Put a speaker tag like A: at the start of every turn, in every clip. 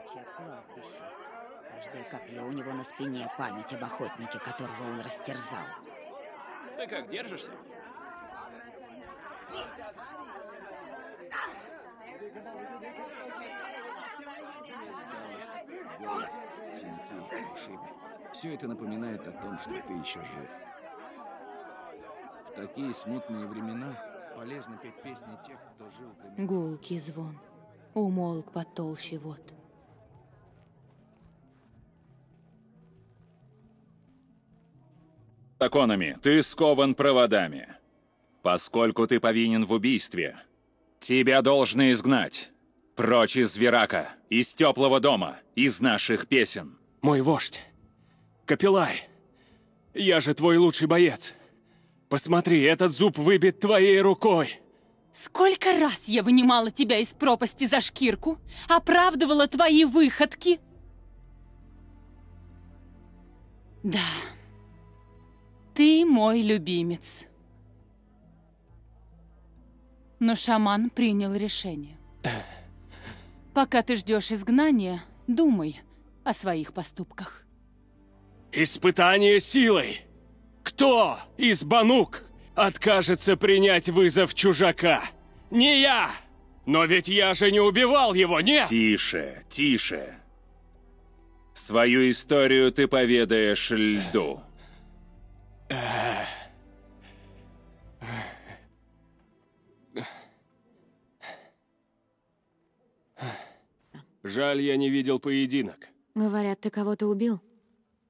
A: торчат кладбища. Ну, Каждая капля у него на спине память об охотнике, которого он растерзал.
B: Ты как, держишься?
A: Усталость, голод,
B: синяки, ушибы. Все это напоминает о том, что ты еще жив. В такие смутные времена полезно петь песни тех, кто жил до Гулкий
A: звон умолк под толщей вод.
B: законами, ты скован проводами. Поскольку ты повинен в убийстве, тебя должны изгнать. Прочь из Верака, из теплого дома, из наших песен. Мой вождь, Капеллай, я же твой лучший боец. Посмотри, этот зуб выбит твоей рукой.
A: Сколько раз я вынимала тебя из пропасти за шкирку, оправдывала твои выходки. Да. «Ты мой любимец». Но шаман принял решение. Пока ты ждешь изгнания, думай о своих поступках.
B: Испытание силой. Кто из Банук откажется принять вызов чужака? Не я! Но ведь я же не убивал его, нет? Тише, тише. Свою историю ты поведаешь льду. Жаль, я не видел поединок.
A: Говорят, ты кого-то убил?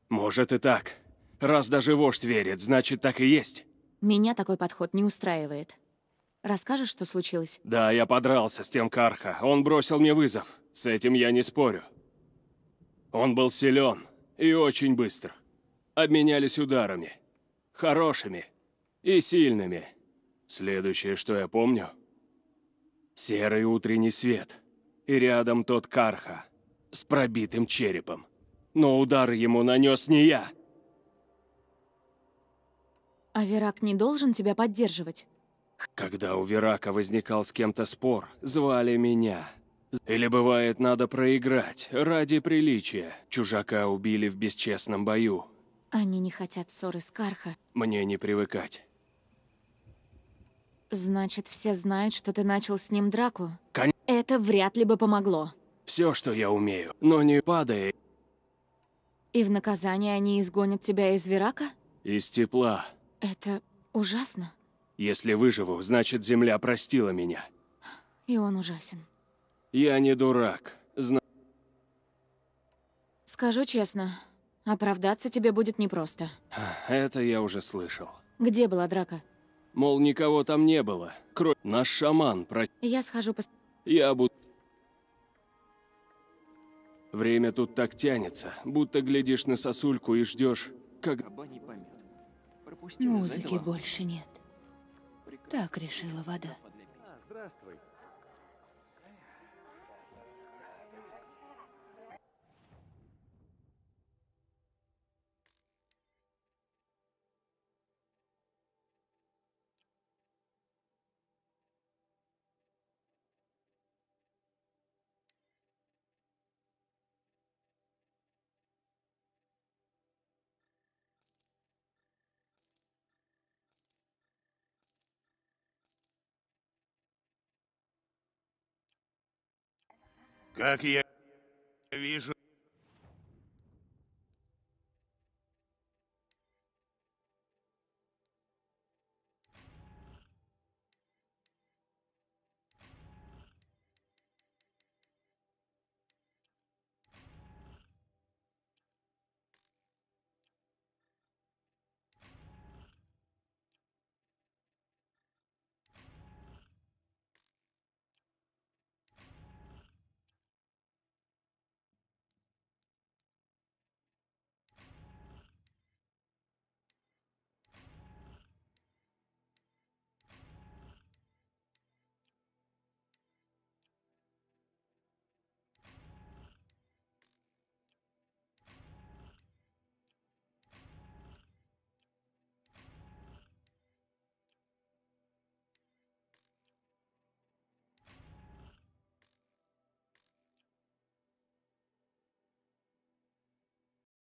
B: Может и так. Раз даже вождь верит, значит так и есть.
A: Меня такой подход не устраивает. Расскажешь, что случилось?
B: Да, я подрался с тем Карха. Он бросил мне вызов. С этим я не спорю. Он был силен и очень быстро. Обменялись ударами хорошими и сильными. Следующее, что я помню, серый утренний свет, и рядом тот Карха с пробитым черепом. Но удар ему нанес не я.
A: А Верак не должен тебя поддерживать?
B: Когда у Верака возникал с кем-то спор, звали меня. Или бывает, надо проиграть, ради приличия. Чужака убили в бесчестном бою,
A: они не хотят ссоры с Карха.
B: Мне не привыкать.
A: Значит, все знают, что ты начал с ним драку? Кон... Это вряд ли бы помогло.
B: Все, что я умею, но не падай.
A: И в наказание они изгонят тебя из Верака?
B: Из тепла.
A: Это ужасно.
B: Если выживу, значит, земля простила меня.
A: И он ужасен.
B: Я не дурак. Зна...
A: Скажу честно, Оправдаться тебе будет непросто.
B: Это я уже слышал.
A: Где была драка?
B: Мол, никого там не было. Кровь. Наш шаман про... Я схожу по... Я буду... Время тут так тянется, будто глядишь на сосульку и ждешь, как...
A: Музыки больше нет. Так решила вода.
B: А, здравствуй. Как я вижу,